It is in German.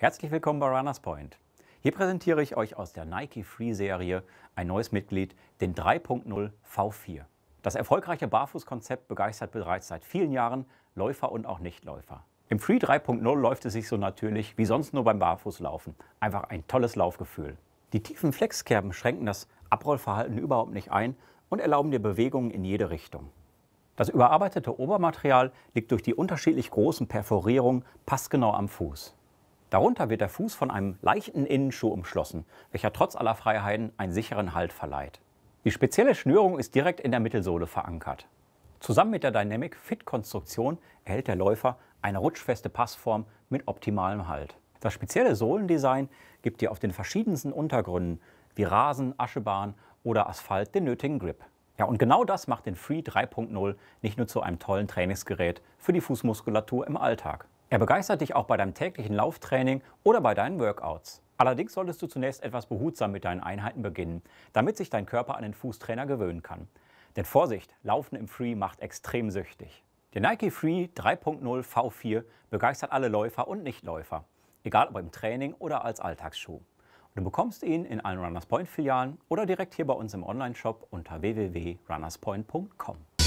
Herzlich willkommen bei Runners Point. Hier präsentiere ich euch aus der Nike Free Serie ein neues Mitglied, den 3.0 V4. Das erfolgreiche Barfußkonzept begeistert bereits seit vielen Jahren Läufer und auch Nichtläufer. Im Free 3.0 läuft es sich so natürlich wie sonst nur beim Barfußlaufen. Einfach ein tolles Laufgefühl. Die tiefen Flexkerben schränken das Abrollverhalten überhaupt nicht ein und erlauben dir Bewegungen in jede Richtung. Das überarbeitete Obermaterial liegt durch die unterschiedlich großen Perforierungen passgenau am Fuß. Darunter wird der Fuß von einem leichten Innenschuh umschlossen, welcher trotz aller Freiheiten einen sicheren Halt verleiht. Die spezielle Schnürung ist direkt in der Mittelsohle verankert. Zusammen mit der Dynamic Fit Konstruktion erhält der Läufer eine rutschfeste Passform mit optimalem Halt. Das spezielle Sohlendesign gibt dir auf den verschiedensten Untergründen wie Rasen, Aschebahn oder Asphalt den nötigen Grip. Ja, und genau das macht den Free 3.0 nicht nur zu einem tollen Trainingsgerät für die Fußmuskulatur im Alltag. Er begeistert dich auch bei deinem täglichen Lauftraining oder bei deinen Workouts. Allerdings solltest du zunächst etwas behutsam mit deinen Einheiten beginnen, damit sich dein Körper an den Fußtrainer gewöhnen kann. Denn Vorsicht, Laufen im Free macht extrem süchtig. Der Nike Free 3.0 V4 begeistert alle Läufer und Nichtläufer, egal ob im Training oder als Alltagsschuh. Du bekommst ihn in allen Runners Point Filialen oder direkt hier bei uns im Online-Shop unter www.runnerspoint.com.